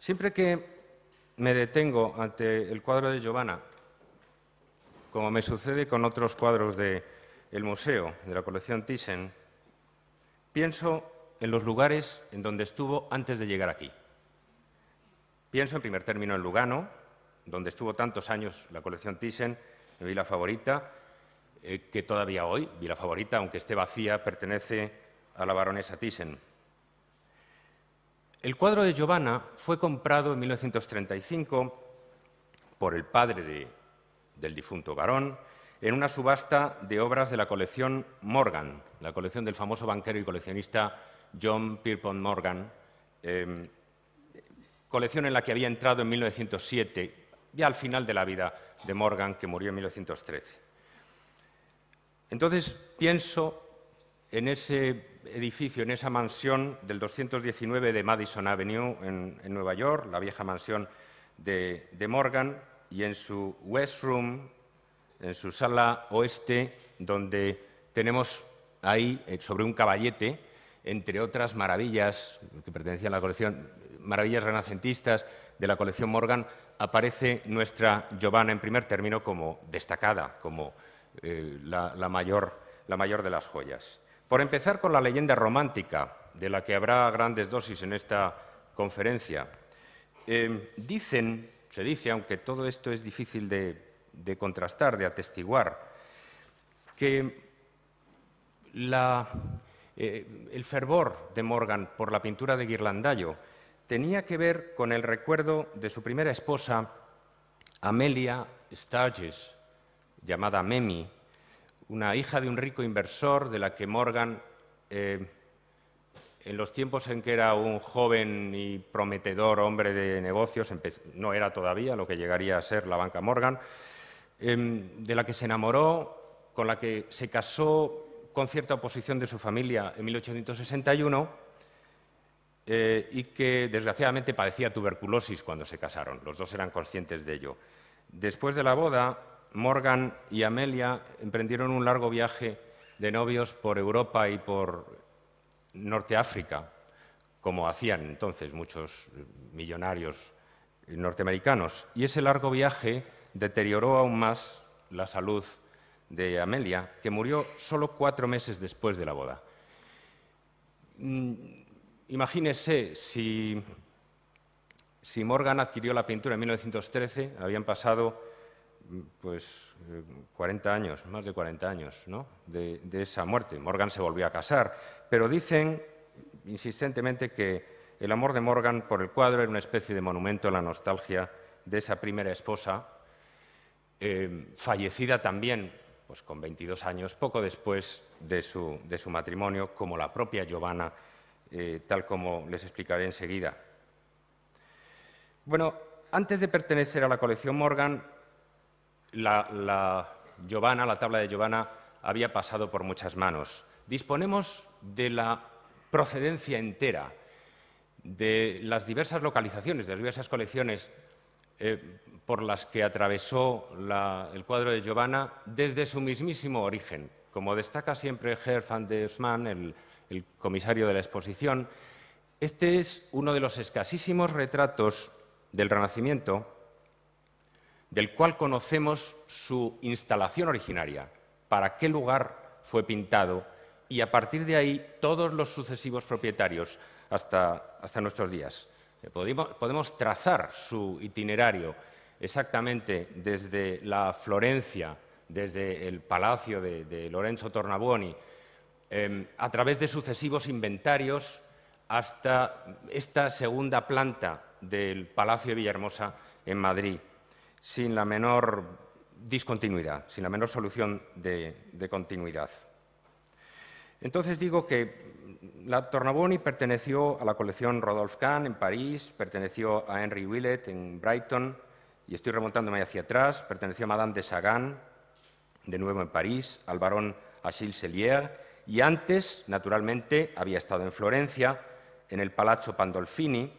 Siempre que me detengo ante el cuadro de Giovanna, como me sucede con otros cuadros del museo, de la colección Thyssen, pienso en los lugares en donde estuvo antes de llegar aquí. Pienso en primer término en Lugano, donde estuvo tantos años la colección Thyssen, mi Vila favorita, eh, que todavía hoy, Vila favorita, aunque esté vacía, pertenece a la baronesa Thyssen. El cuadro de Giovanna fue comprado en 1935 por el padre del difunto varón en una subasta de obras de la colección Morgan, la colección del famoso banquero y coleccionista John Pierpont Morgan, em, colección en la que había entrado en 1907, ya al final de la vida de Morgan, que murió en 1913. Entonces pienso en ese edificio, en esa mansión del 219 de Madison Avenue en, Nueva York, la vieja mansión de, Morgan, y en su West Room, en su sala oeste, donde tenemos ahí eh, sobre un caballete, entre otras maravillas que pertenecían a la colección, maravillas renacentistas de la colección Morgan, aparece nuestra Giovanna en primer término como destacada, como eh, la mayor de las joyas. Por empezar con la leyenda romántica, de la que habrá grandes dosis en esta conferencia. Eh, dicen, se dice, aunque todo esto es difícil de, contrastar, de atestiguar, que eh, el fervor de Morgan por la pintura de Guirlandayo tenía que ver con el recuerdo de su primera esposa, Amelia Sturges, llamada Memi, una hija de un rico inversor de la que Morgan, eh, en los tiempos en que era un joven y prometedor hombre de negocios, no era todavía lo que llegaría a ser la banca Morgan, em, de la que se enamoró, con la que se casó con cierta oposición de su familia en 1861. Eh, y que desgraciadamente padecía tuberculosis cuando se casaron. Los dos eran conscientes de ello. Después de la boda, Morgan y Amelia emprendieron un largo viaje de novios por Europa y por Norteáfrica, como hacían entonces muchos millonarios norteamericanos. Y ese largo viaje deterioró aún más la salud de Amelia, que murió solo cuatro meses después de la boda. Mm, imagínese si, si Morgan adquirió la pintura en 1913, habían pasado pues 40 eh, años, más de 40 años, ¿no? de, esa muerte. Morgan se volvió a casar, pero dicen insistentemente que el amor de Morgan por el cuadro era una especie de monumento a la nostalgia de esa primera esposa, eh, fallecida también pues con 22 años, poco después de su, matrimonio, como la propia Giovanna, eh, tal como les explicaré enseguida. Bueno, antes de pertenecer a la colección Morgan, la, Giovanna, la tabla de Giovanna, había pasado por muchas manos. Disponemos de la procedencia entera de las diversas localizaciones, de las diversas colecciones eh, por las que atravesó el cuadro de Giovanna desde su mismísimo origen. Como destaca siempre Herr van der el comisario de la exposición, este es uno de los escasísimos retratos del Renacimiento del cual conocemos su instalación originaria, para qué lugar fue pintado y a partir de ahí todos los sucesivos propietarios hasta, nuestros días. Eh, podemos, trazar su itinerario exactamente desde la Florencia, desde el palacio de, Lorenzo Tornabuoni, em, a través de sucesivos inventarios hasta esta segunda planta del Palacio de Villahermosa en Madrid sin la menor discontinuidad, sin la menor solución de, continuidad. Entonces digo que la Tornaboni perteneció a la colección Rodolphe Kahn en París, perteneció a Henry Willett en Brighton, y estoy remontándome hacia atrás, perteneció a Madame de Sagan, de nuevo en París, al barón Achille Sellier, y antes, naturalmente, había estado en Florencia, en el Palazzo Pandolfini,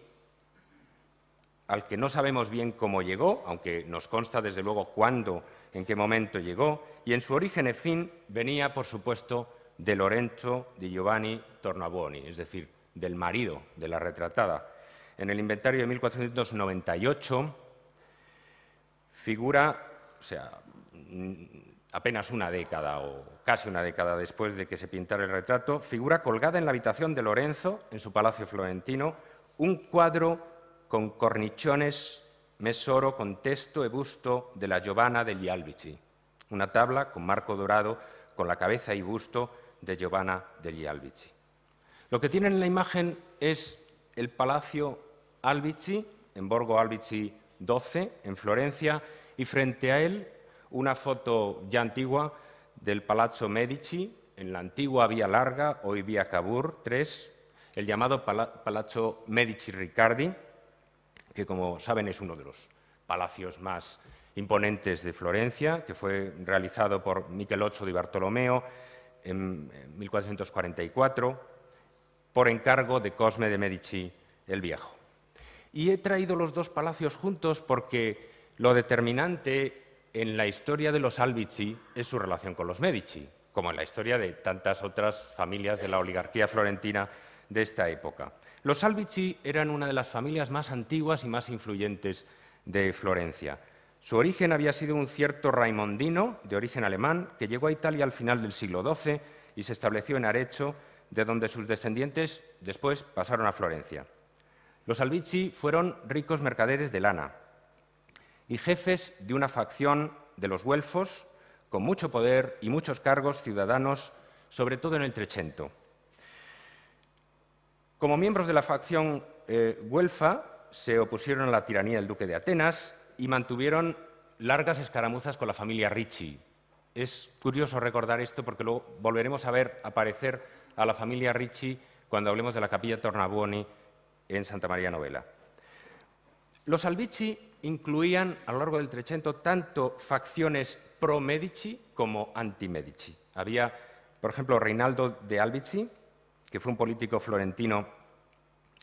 al que no sabemos bien cómo llegó, aunque nos consta desde luego cuándo, en qué momento llegó, y en su origen fin venía, por supuesto, de Lorenzo di Giovanni Tornabuoni, es decir, del marido de la retratada. En el inventario de 1498 figura, o sea, mm, apenas una década o casi una década después de que se pintara el retrato, figura colgada en la habitación de Lorenzo, en su palacio florentino, un cuadro con cornichones mesoro con texto e busto de la Giovanna degli Albici, una tabla con marco dorado con la cabeza y busto de Giovanna degli Albici. Lo que tienen en la imagen es el Palacio Albici, en Borgo Albici 12, en Florencia, y frente a él una foto ya antigua del Palazzo Medici, en la antigua Vía Larga, hoy Vía Cabur 3, el llamado Palazzo Medici Riccardi, que como saben es uno de los palacios más imponentes de Florencia, que fue realizado por Michelozzo di Bartolomeo en 1444 por encargo de Cosme de Medici el Viejo. Y he traído los dos palacios juntos porque lo determinante en la historia de los Albici es su relación con los Medici, como en la historia de tantas otras familias de la oligarquía florentina de esta época. Los Salvici eran una de las familias más antiguas y más influyentes de Florencia. Su origen había sido un cierto Raimondino, de origen alemán, que llegó a Italia al final del siglo XII y se estableció en Arezzo, de donde sus descendientes después pasaron a Florencia. Los Salvici fueron ricos mercaderes de lana y jefes de una facción de los güelfos con mucho poder y muchos cargos ciudadanos, sobre todo en el Trecento. Como miembros de la facción eh, güelfa, se opusieron a la tiranía del duque de Atenas y mantuvieron largas escaramuzas con la familia Ricci. Es curioso recordar esto porque luego volveremos a ver aparecer a la familia Ricci cuando hablemos de la capilla Tornabuoni en Santa María Novella. Los Albici incluían a lo largo del Trecento tanto facciones pro-Medici como anti-Medici. Había, por ejemplo, Reinaldo de Albici, que fue un político florentino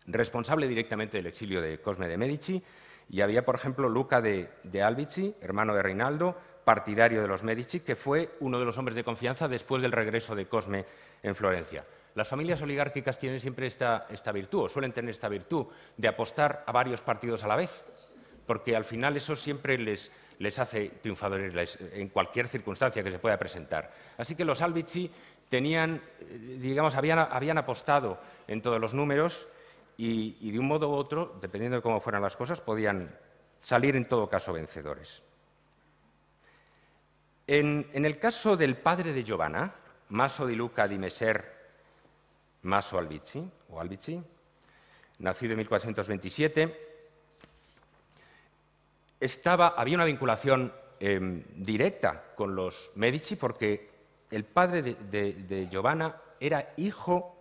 responsable directamente del exilio de Cosme de Medici, y había, por ejemplo, Luca de, Albici, hermano de Reinaldo, partidario de los Medici, que fue uno de los hombres de confianza después del regreso de Cosme en Florencia. Las familias oligárquicas tienen siempre esta, virtud, o suelen tener esta virtud, de apostar a varios partidos a la vez, porque al final eso siempre les, les hace triunfadores en cualquier circunstancia que se pueda presentar. Así que los Albici tenían, eh, digamos, habían, apostado en todos los números y, de un modo u otro, dependiendo de cómo fueran las cosas, podían salir en todo caso vencedores. En, el caso del padre de Giovanna, Maso di Luca di Messer Maso Albici, nacido en 1427, estaba, había una vinculación em, directa con los Medici porque el padre de, Giovanna era hijo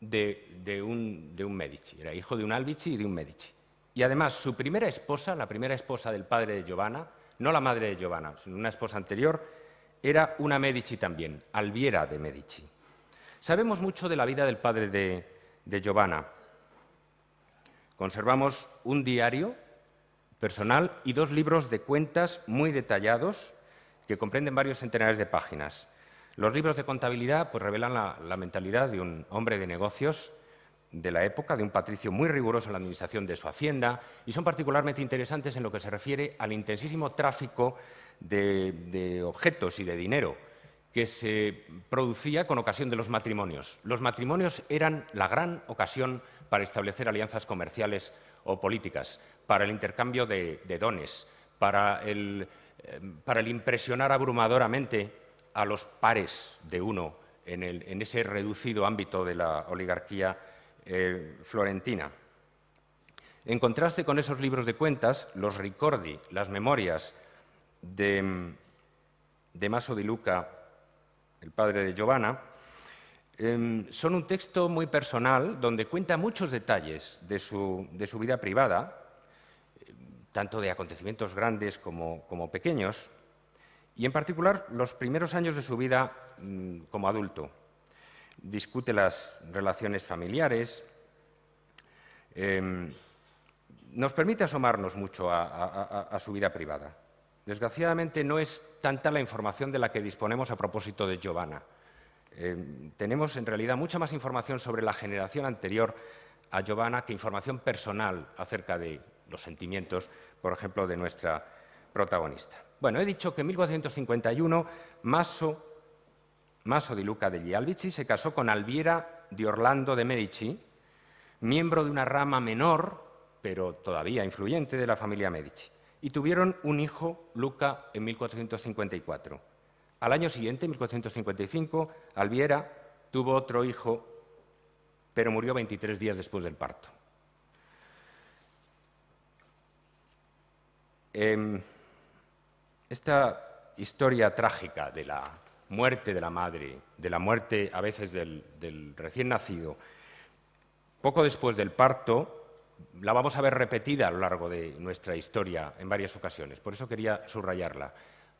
de un, Medici, era hijo de un Albici y de un Medici. Y además su primera esposa, la primera esposa del padre de Giovanna, no la madre de Giovanna, sino una esposa anterior, era una Medici también, Alviera de Medici. Sabemos mucho de la vida del padre de, de Giovanna. Conservamos un diario personal y dos libros de cuentas muy detallados que comprenden varios centenares de páginas. Los libros de contabilidad pues, revelan la, mentalidad de un hombre de negocios de la época, de un patricio muy riguroso en la administración de su hacienda, y son particularmente interesantes en lo que se refiere al intensísimo tráfico de, objetos y de dinero que se producía con ocasión de los matrimonios. Los matrimonios eran la gran ocasión para establecer alianzas comerciales o políticas, para el intercambio de dones, para el Em, para el impresionar abrumadoramente a los pares de uno en, ese reducido ámbito de la oligarquía eh, florentina. En contraste con esos libros de cuentas, los Ricordi, las memorias de, Maso di Luca, el padre de Giovanna, em, son un texto muy personal donde cuenta muchos detalles de su vida privada, tanto de acontecimientos grandes como, pequeños, y en particular los primeros años de su vida mm, como adulto. Discute las relaciones familiares, em, nos permite asomarnos mucho a, su vida privada. Desgraciadamente no es tanta la información de la que disponemos a propósito de Giovanna. Em, tenemos en realidad mucha más información sobre la generación anterior a Giovanna que información personal acerca de, los sentimientos, por ejemplo, de nuestra protagonista. Bueno, he dicho que en 1451 Maso, di Luca de Albici se casó con Alviera di Orlando de Medici, miembro de una rama menor, pero todavía influyente, de la familia Medici. Y tuvieron un hijo, Luca, en 1454. Al año siguiente, 1455, Alviera tuvo otro hijo, pero murió 23 días después del parto. Em, esta historia trágica de la muerte de la madre, de la muerte a veces del, recién nacido, poco después del parto, la vamos a ver repetida a lo largo de nuestra historia en varias ocasiones. Por eso quería subrayarla.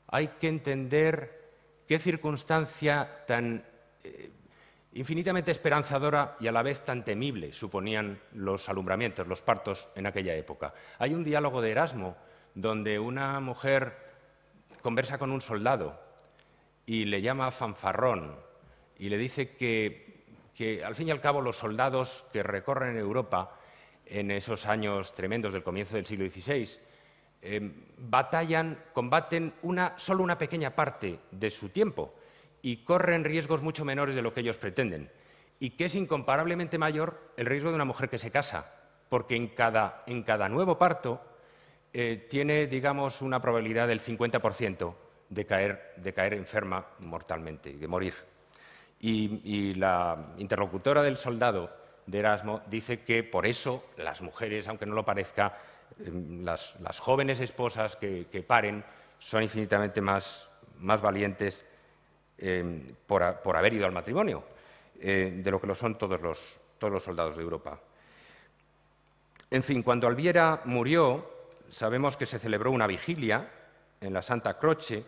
Hay que entender qué circunstancia tan eh, infinitamente esperanzadora y a la vez tan temible suponían los alumbramientos, los partos en aquella época. Hay un diálogo de Erasmo donde una mujer conversa con un soldado y le llama fanfarrón y le dice que, al fin y al cabo los soldados que recorren Europa en esos años tremendos del comienzo del siglo XVI eh, batallan, combaten una, solo una pequeña parte de su tiempo y corren riesgos mucho menores de lo que ellos pretenden y que es incomparablemente mayor el riesgo de una mujer que se casa, porque en cada nuevo parto eh, tiene, digamos, una probabilidad del 50% de caer, de caer enferma mortalmente de morir. Y, la interlocutora del soldado de Erasmo dice que por eso las mujeres, aunque no lo parezca, eh, las, jóvenes esposas que, paren son infinitamente más, valientes em, por, haber ido al matrimonio eh, de lo que lo son todos los, todos los soldados de Europa. En fin, cuando Alviera murió, sabemos que se celebró una vigilia en la Santa Croce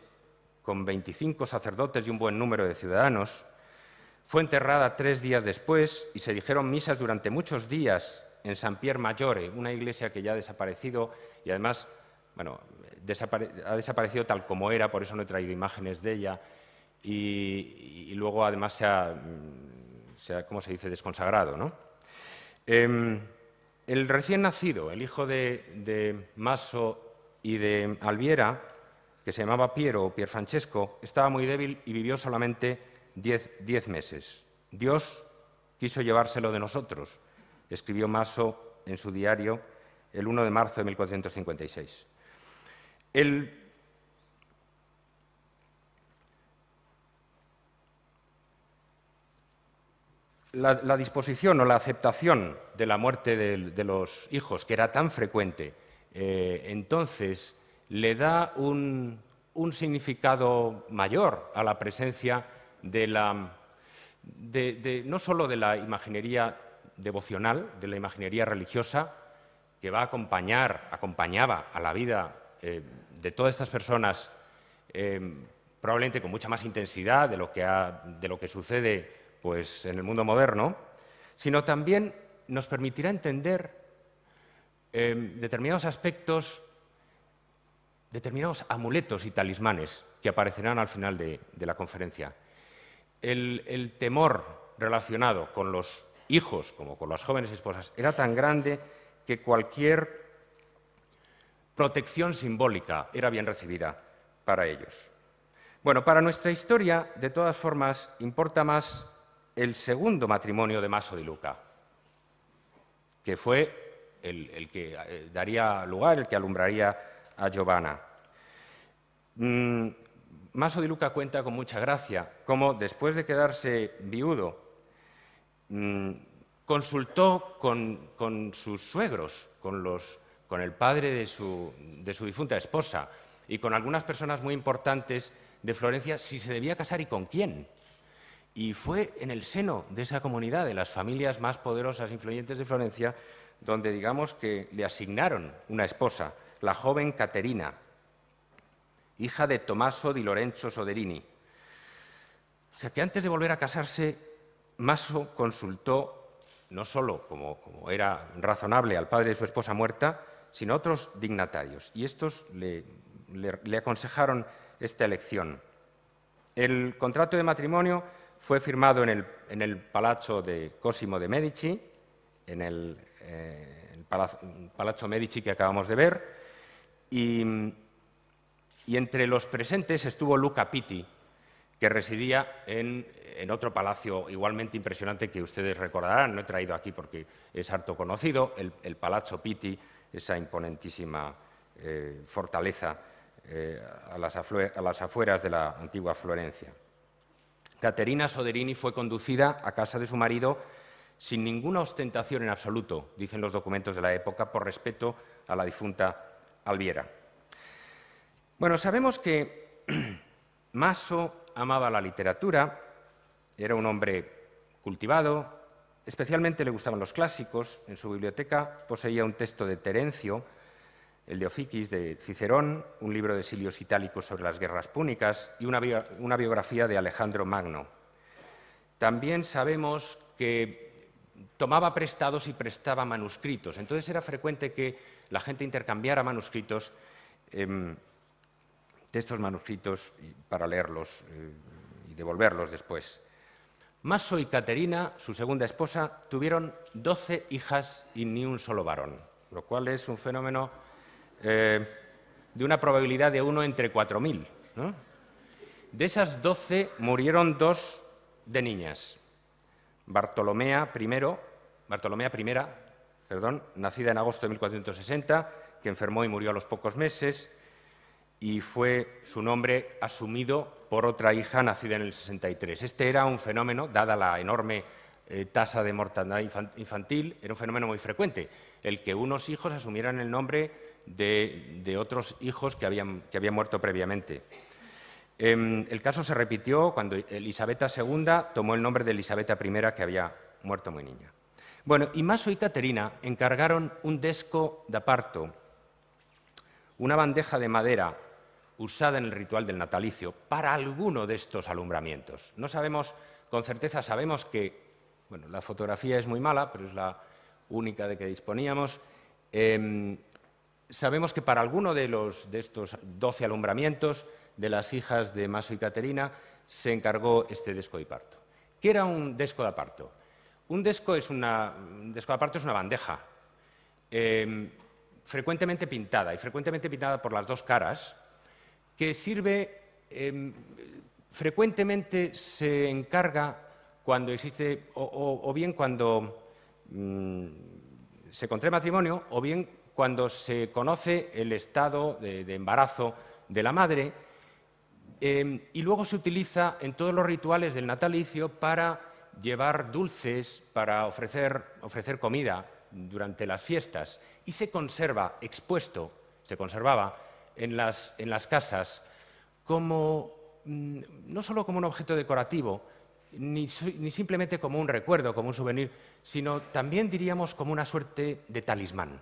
con 25 sacerdotes y un buen número de ciudadanos. Fue enterrada tres días después y se dijeron misas durante muchos días en San Pier Maggiore, una iglesia que ya ha desaparecido y además bueno, ha desaparecido tal como era, por eso no he traído imágenes de ella. Y, luego además mm, se ha, ¿cómo se dice?, desconsagrado. ¿no? Em, el recién nacido, el hijo de, Maso y de Alviera, que se llamaba Piero o Francesco, estaba muy débil y vivió solamente diez, meses. Dios quiso llevárselo de nosotros, escribió Maso en su diario el 1 de marzo de 1456. la, disposición o la aceptación de la muerte de, los hijos, que era tan frecuente. Eh, entonces, le da un, significado mayor a la presencia de la, no solo de la imaginería devocional, de la imaginería religiosa, que va a acompañar, acompañaba a la vida eh, de todas estas personas, eh, probablemente con mucha más intensidad de lo que, de lo que sucede pues, en el mundo moderno, sino también nos permitirá entender em, determinados aspectos, determinados amuletos y talismanes que aparecerán al final de, la conferencia. El, temor relacionado con los hijos, como con las jóvenes esposas, era tan grande que cualquier protección simbólica era bien recibida para ellos. Bueno, para nuestra historia, de todas formas, importa más el segundo matrimonio de Maso de Luca, que fue el, que eh, daría lugar, el que alumbraría a Giovanna. Mm, Maso di Luca cuenta con mucha gracia cómo después de quedarse viudo, mm, consultó con, sus suegros, con, el padre de su difunta esposa y con algunas personas muy importantes de Florencia si se debía casar y con quién. Y fue en el seno de esa comunidad, de las familias más poderosas e influyentes de Florencia, donde digamos que le asignaron una esposa, la joven Caterina, hija de Tommaso di Lorenzo Soderini. O sea que antes de volver a casarse, Maso consultó no solo, como, era razonable, al padre de su esposa muerta, sino a otros dignatarios. Y estos le aconsejaron esta elección. El contrato de matrimonio fue firmado en el, Palazzo de Cosimo de Medici, en el, eh, Palazzo, Medici que acabamos de ver, y, entre los presentes estuvo Luca Pitti, que residía en, otro palacio igualmente impresionante que ustedes recordarán, no he traído aquí porque es harto conocido, el, Palazzo Pitti, esa imponentísima eh, fortaleza eh, a las afueras de la antigua Florencia. Caterina Soderini fue conducida a casa de su marido sin ninguna ostentación en absoluto, dicen los documentos de la época, por respeto a la difunta Alviera. Bueno, sabemos que Maso amaba la literatura, era un hombre cultivado, especialmente le gustaban los clásicos, en su biblioteca poseía un texto de Terencio, el de Ofiquis, de Cicerón, un libro de Silios Itálicos sobre las guerras púnicas y una, biografía de Alejandro Magno. También sabemos que tomaba prestados y prestaba manuscritos. Entonces era frecuente que la gente intercambiara manuscritos, textos em, manuscritos, para leerlos eh, y devolverlos después. Maso y Caterina, su segunda esposa, tuvieron doce hijas y ni un solo varón, lo cual es un fenómeno eh, de una probabilidad de 1 entre 4.000. mil. De esas 12 murieron dos de niñas. Bartolomea I, Bartolomea primera, perdón, nacida en agosto de 1460, que enfermó y murió a los pocos meses, y fue su nombre asumido por otra hija nacida en el 63. Este era un fenómeno, dada la enorme eh, tasa de mortandad infantil, era un fenómeno muy frecuente, el que unos hijos asumieran el nombre de, otros hijos que habían, que habían muerto previamente. Em, el caso se repitió cuando Elisabetta II tomó el nombre de Elisabetta I, que había muerto muy niña. Bueno, y Maso y Caterina encargaron un desco de aparto... una bandeja de madera usada en el ritual del natalicio para alguno de estos alumbramientos. No sabemos con certeza, sabemos que, bueno, la fotografía es muy mala, pero es la única de que disponíamos. Em, Sabemos que para alguno de, los, de estos 12 alumbramientos de las hijas de Maso y Caterina se encargó este desco de parto. ¿Qué era un desco de parto? Un desco, es una, de parto es una bandeja em, frecuentemente pintada y frecuentemente pintada por las dos caras que sirve, em, frecuentemente se encarga cuando existe o, bien cuando mm, se contrae matrimonio o bien cuando se conoce el estado de, embarazo de la madre em, y luego se utiliza en todos los rituales del natalicio para llevar dulces, para ofrecer, comida durante las fiestas y se conserva expuesto, se conservaba en las, casas como mm, no solo como un objeto decorativo, ni, simplemente como un recuerdo, como un souvenir, sino también diríamos como una suerte de talismán.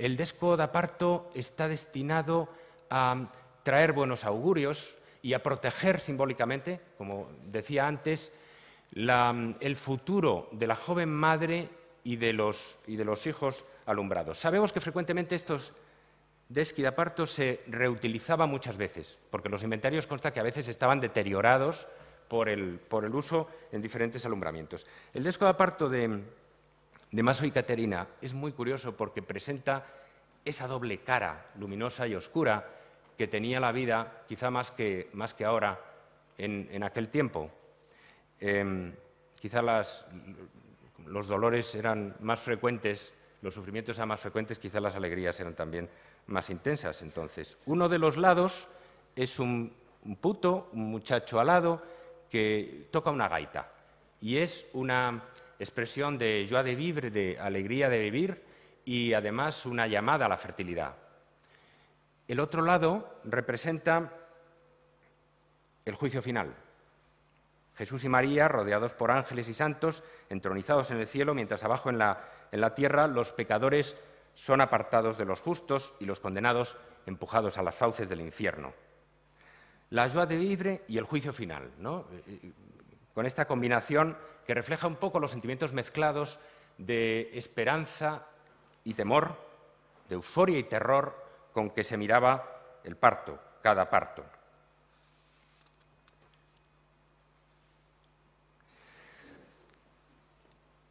El desco de parto está destinado a traer buenos augurios y a proteger simbólicamente, como decía antes, el futuro de la joven madre y de, los, y de los hijos alumbrados. Sabemos que frecuentemente estos desquidapartos se reutilizaban muchas veces, porque los inventarios consta que a veces estaban deteriorados por el, por el uso en diferentes alumbramientos. El desco de aparto de, de más hoy Caterina es muy curioso porque presenta esa doble cara luminosa y oscura que tenía la vida, quizá más que, más que ahora, en, aquel tiempo. Em, quizá las, los dolores eran más frecuentes, los sufrimientos eran más frecuentes, quizá las alegrías eran también más intensas. Entonces, uno de los lados es un, un puto, un muchacho alado, que toca una gaita. Y es una expresión de joie de vivre, de alegría de vivir y además una llamada a la fertilidad. El otro lado representa el juicio final. Jesús y María, rodeados por ángeles y santos, entronizados en el cielo, mientras abajo en la, en la tierra los pecadores son apartados de los justos y los condenados empujados a las fauces del infierno. La joie de vivre y el juicio final. ¿no? Eh, eh, con esta combinación que refleja un poco los sentimientos mezclados de esperanza y temor, de euforia y terror con que se miraba el parto, cada parto.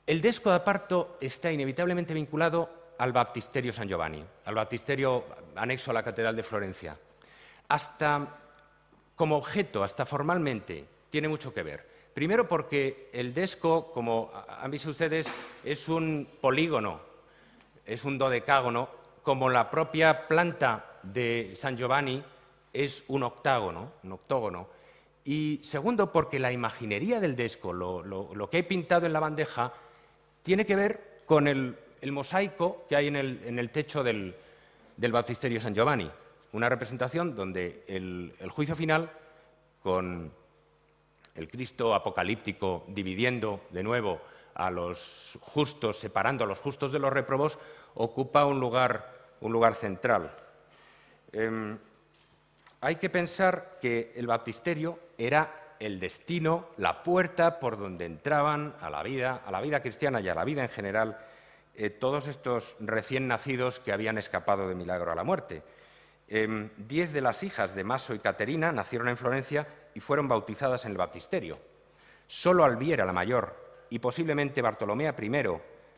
El desco de parto está inevitablemente vinculado al Baptisterio San Giovanni, al Baptisterio anexo a la Catedral de Florencia. Hasta como objeto, hasta formalmente, tiene mucho que ver. Primero porque el DESCO, como han visto ustedes, es un polígono, es un dodecágono, como la propia planta de San Giovanni es un octágono, un octógono. Y segundo, porque la imaginería del desco, lo, que he pintado en la bandeja, tiene que ver con el, mosaico que hay en el, techo del, Baptisterio San Giovanni. Una representación donde el juicio final, con el Cristo apocalíptico dividiendo de nuevo a los justos, separando a los justos de los reprobos, ocupa un lugar, un lugar central. Em, hay que pensar que el baptisterio era el destino, la puerta por donde entraban a la vida, a la vida cristiana y a la vida en general, eh, todos estos recién nacidos que habían escapado de milagro a la muerte. Em, diez de las hijas de Maso y Caterina nacieron en Florencia fueron bautizadas en el baptisterio. Solo Alviera, la mayor y posiblemente Bartolomea I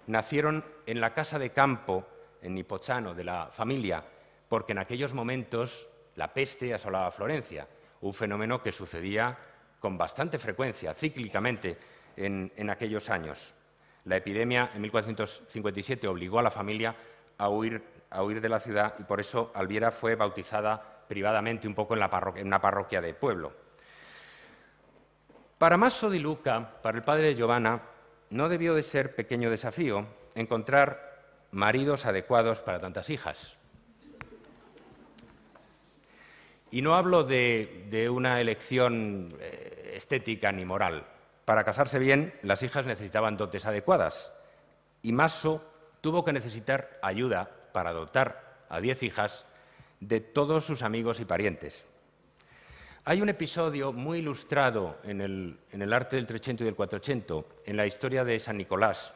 nacieron en la casa de campo en Nipochano de la familia, porque en aquellos momentos la peste asolaba Florencia, un fenómeno que sucedía con bastante frecuencia, cíclicamente, en, aquellos años. La epidemia en 1457 obligó a la familia a huir, de la ciudad y por eso Alviera fue bautizada privadamente un poco en, la en una parroquia de pueblo. Para Maso di Luca, para el padre de Giovanna, no debió de ser pequeño desafío encontrar maridos adecuados para tantas hijas. Y no hablo de, de una elección eh, estética ni moral. Para casarse bien, las hijas necesitaban dotes adecuadas. Y Maso tuvo que necesitar ayuda para dotar a diez hijas de todos sus amigos y parientes. Hay un episodio muy ilustrado en el, arte del 300 y del 400, en la historia de San Nicolás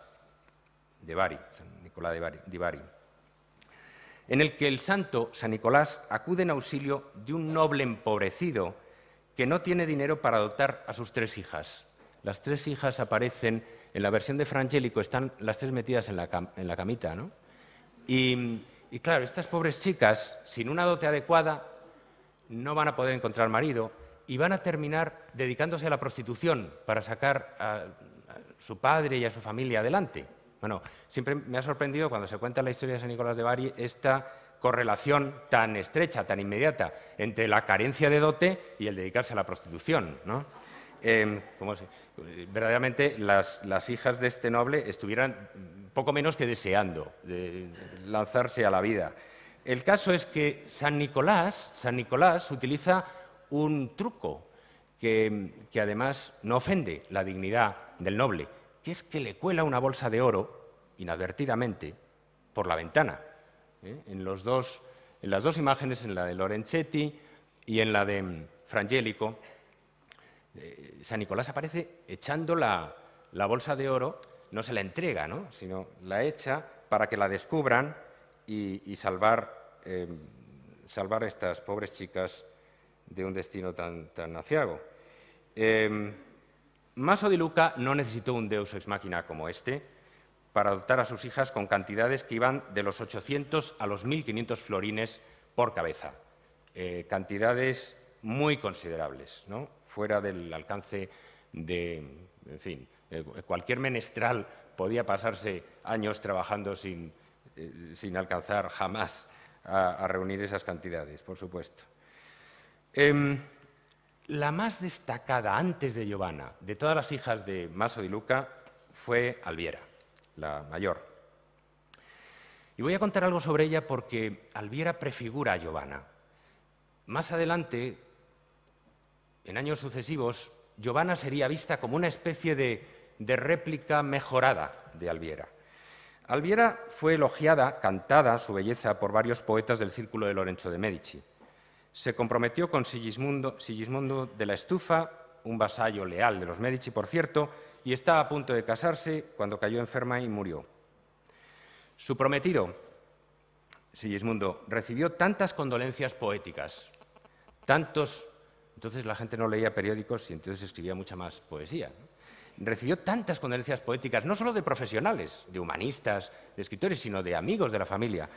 de Bari, en el que el santo San Nicolás acude en auxilio de un noble empobrecido que no tiene dinero para adoptar a sus tres hijas. Las tres hijas aparecen, en la versión de Frangélico están las tres metidas en la, camita, ¿no? y claro, estas pobres chicas, sin una dote adecuada, no van a poder encontrar marido y van a terminar dedicándose a la prostitución para sacar a, su padre y a su familia adelante. Bueno, siempre me ha sorprendido cuando se cuenta la historia de San Nicolás de Bari esta correlación tan estrecha, tan inmediata, entre la carencia de dote y el dedicarse a la prostitución. ¿no? Em, verdaderamente las, hijas de este noble estuvieran poco menos que deseando lanzarse a la vida. El caso es que San Nicolás, San Nicolás utiliza un truco que, además no ofende la dignidad del noble, que es que le cuela una bolsa de oro inadvertidamente por la ventana. ¿eh? En, las dos imágenes, en la de Lorenzetti y en la de Frangélico, eh, San Nicolás aparece echando la, la bolsa de oro, no se la entrega, ¿no? sino la echa para que la descubran y, em, salvar, a estas pobres chicas de un destino tan, tan aciago. Eh, Maso di Luca no necesitó un deus ex machina como este para adoptar a sus hijas con cantidades que iban de los 800 a los 1.500 florines por cabeza, eh, cantidades muy considerables, ¿no? fuera del alcance de, en fin, eh, cualquier menestral podía pasarse años trabajando sin, eh, sin alcanzar jamás a, reunir esas cantidades, por supuesto. Em, la más destacada antes de Giovanna, de todas las hijas de Maso y Luca, fue Alviera, la mayor. Y voy a contar algo sobre ella porque Alviera prefigura a Giovanna. Más adelante, en años sucesivos, Giovanna sería vista como una especie de réplica mejorada de Alviera. Alviera fue elogiada, cantada su belleza por varios poetas del círculo de Lorenzo de Medici. Se comprometió con Sigismundo, de la Estufa, un vasallo leal de los Medici, por cierto, y estaba a punto de casarse cuando cayó enferma y murió. Su prometido, Sigismundo, recibió tantas condolencias poéticas, tantos... Entonces la gente no leía periódicos y entonces escribía mucha más poesía recibió tantas condolencias poéticas, no solo de profesionales, de humanistas, de escritores, sino de amigos de la familia,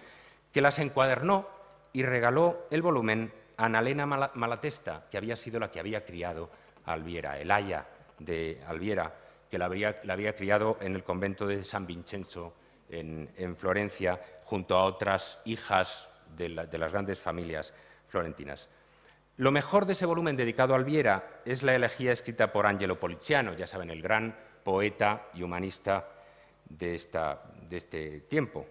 que las encuadernó y regaló el volumen a Analena Malatesta, que había sido la que había criado a Alviera, el aya de Alviera, que la había, criado en el convento de San Vincenzo en, Florencia, junto a otras hijas de las grandes familias florentinas. Lo mejor de ese volumen dedicado al Viera es la elegía escrita por Angelo Poliziano, ya saben, el gran poeta y humanista de, esta, de este tiempo.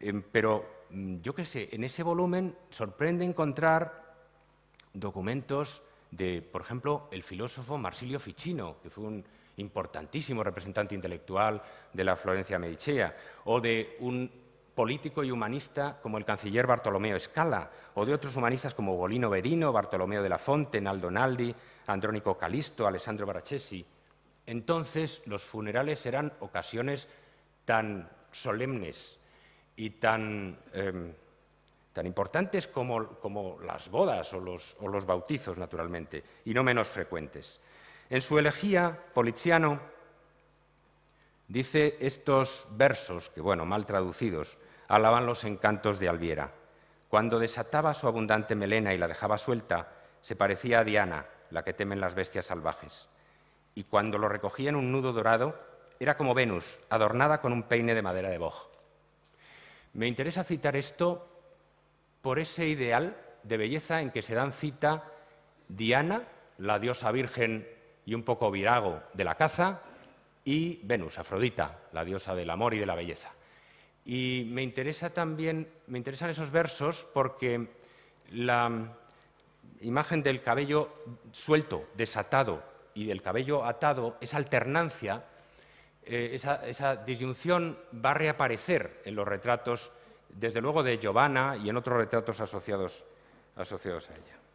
Em, pero mm, yo qué sé, en ese volumen sorprende encontrar documentos de, por ejemplo, el filósofo Marsilio Ficino, que fue un importantísimo representante intelectual de la Florencia Medicea, o de un político y humanista como el canciller Bartolomeo Scala o de otros humanistas como Bolino Berino, Bartolomeo de la Fonte, Naldo Naldi, Andrónico Calisto, Alessandro Barachesi. Entonces los funerales eran ocasiones tan solemnes y tan, em, importantes como, las bodas o los, o los bautizos, naturalmente, y no menos frecuentes. En su elegía, Poliziano dice estos versos, que bueno, mal traducidos, alaban los encantos de Alviera. Cuando desataba su abundante melena y la dejaba suelta, se parecía a Diana, la que temen las bestias salvajes. Y cuando lo recogía en un nudo dorado, era como Venus, adornada con un peine de madera de boj. Me interesa citar esto por ese ideal de belleza en que se dan cita Diana, la diosa virgen y un poco virago de la caza, y Venus, Afrodita, la diosa del amor y de la belleza. Y me interesa también, me interesan esos versos porque la imagen del cabello suelto, desatado y del cabello atado, esa alternancia, eh, esa, disyunción va a reaparecer en los retratos, desde luego de Giovanna y en otros retratos asociados, asociados a ella.